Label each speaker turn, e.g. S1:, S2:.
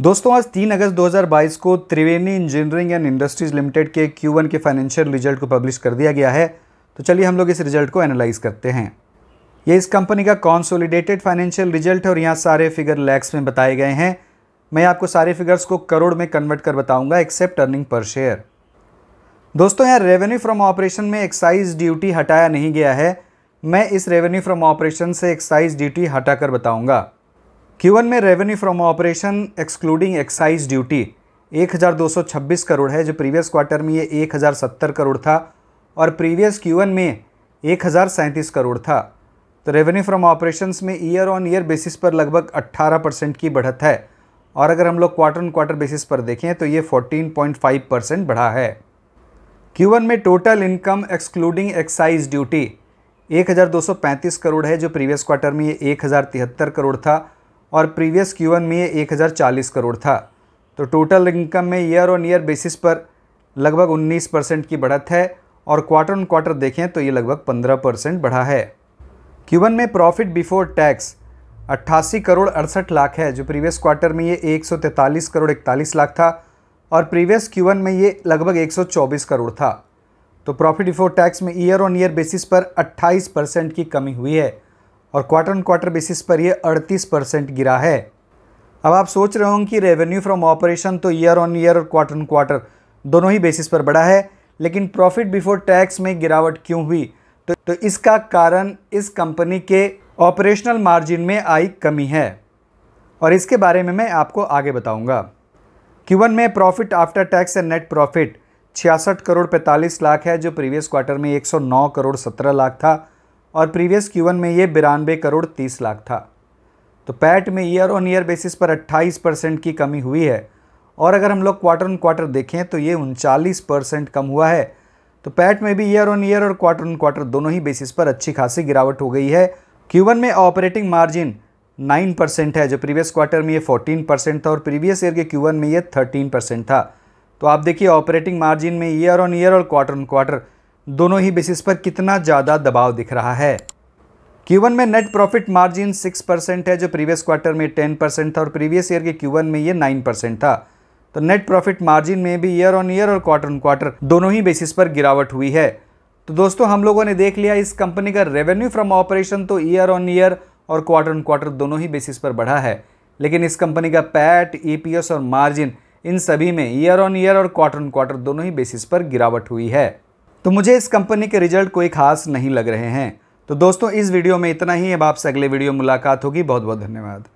S1: दोस्तों आज 3 अगस्त 2022 को Triveni engineering and industries limited के Q1 के फाइनेंशियल रिजल्ट को पब्लिश कर दिया गया है तो चलिए हम लोग इस रिजल्ट को एनालाइज करते हैं ये इस कंपनी का कॉन्सोलिडेटेड फाइनेंशियल रिजल्ट है और यहाँ सारे फिगर लैक्स में बताए गए हैं मैं आपको सारे फिगर्स को करोड़ में कन्वर्ट कर बताऊँगा एक्सेप्ट अर्निंग पर शेयर दोस्तों यहाँ रेवेन्यू फ्रॉम ऑपरेशन में एक्साइज ड्यूटी हटाया नहीं गया है मैं इस रेवेन्यू फ्रॉम ऑपरेशन से एक्साइज ड्यूटी हटाकर बताऊँगा क्यू में revenue from operation excluding excise duty 1226 crore है जो प्रीवियस क्वार्टर में ये 1070 करोड़ था और प्रीवियस क्यूवन में एक करोड़ था तो रेवेन्यू फ्रॉम ऑपरेशंस में ईयर ऑन ईयर बेसिस पर लगभग 18 परसेंट की बढ़त है और अगर हम लोग क्वार्टर ऑन क्वार्टर बेसिस पर देखें तो ये 14.5 परसेंट बढ़ा है क्यूवन में total income excluding excise duty 1235 crore है जो प्रीवियस क्वार्टर में ये एक करोड़ था और प्रीवियस क्यू में ये चालीस करोड़ था तो टोटल इनकम में ईयर ऑन ईयर बेसिस पर लगभग 19 परसेंट की बढ़त है और क्वार्टर ऑन क्वार्टर देखें तो ये लगभग 15 परसेंट बढ़ा है क्यूबन में प्रॉफिट बिफोर टैक्स अट्ठासी करोड़ अड़सठ लाख है जो प्रीवियस क्वार्टर में ये तैंतालीस करोड़ इकतालीस लाख था और प्रीवियस क्यूबन में ये लगभग 124 करोड़ था तो प्रॉफिट बिफोर टैक्स में ईयर ऑन ईयर बेसिस पर 28 परसेंट की कमी हुई है और क्वार्टर ऑन क्वार्टर बेसिस पर ये 38 परसेंट गिरा है अब आप सोच रहे होंगे कि रेवेन्यू फ्रॉम ऑपरेशन तो ईयर ऑन ईयर और क्वार्टर ऑन क्वार्टर दोनों ही बेसिस पर बढ़ा है लेकिन प्रॉफिट बिफोर टैक्स में गिरावट क्यों हुई तो, तो इसका कारण इस कंपनी के ऑपरेशनल मार्जिन में आई कमी है और इसके बारे में मैं आपको आगे बताऊंगा क्यू में profit after tax and net profit छियासठ करोड़ पैंतालीस लाख है जो प्रीवियस क्वार्टर में 109 करोड़ 17 लाख था और प्रीवियस क्यू में ये बिरानवे करोड़ तीस लाख था तो पैट में ईयर ऑन ईयर बेसिस पर 28 परसेंट की कमी हुई है और अगर हम लोग क्वार्टर ऑन क्वार्टर देखें तो ये उनचालीस परसेंट कम हुआ है तो पैट में भी ईयर ऑन ईयर और क्वार्टर ऑन क्वार्टर दोनों ही बेसिस पर अच्छी खासी गिरावट हो गई है क्यूबन में ऑपरेटिंग मार्जिन 9 परसेंट है जो प्रीवियस क्वार्टर में ये 14 परसेंट था और प्रीवियस ईयर के क्यूबन में ये 13 परसेंट था तो आप देखिए ऑपरेटिंग मार्जिन में ईयर ऑन ईयर और क्वार्टर ऑन क्वार्टर दोनों ही बेसिस पर कितना ज़्यादा दबाव दिख रहा है Q1 में नेट प्रॉफिट मार्जिन 6 परसेंट है जो प्रीवियस क्वार्टर में 10 परसेंट था और प्रीवियस ईयर के Q1 में ये 9 परसेंट था तो नेट प्रॉफिट मार्जिन में भी ईयर ऑन ईयर और क्वार्टर ऑन क्वार्टर दोनों ही बेसिस पर गिरावट हुई है तो दोस्तों हम लोगों ने देख लिया इस कंपनी का रेवेन्यू फ्रॉम ऑपरेशन तो ईयर ऑन ईयर और क्वार्टर ऑन क्वार्टर दोनों ही बेसिस पर बढ़ा है लेकिन इस कंपनी का पैट ई e और मार्जिन इन सभी में ईयर ऑन ईयर और क्वार्टर ऑन क्वार्टर दोनों ही बेसिस पर गिरावट हुई है तो मुझे इस कंपनी के रिजल्ट कोई खास नहीं लग रहे हैं तो दोस्तों इस वीडियो में इतना ही अब आपसे अगले वीडियो मुलाकात होगी बहुत बहुत धन्यवाद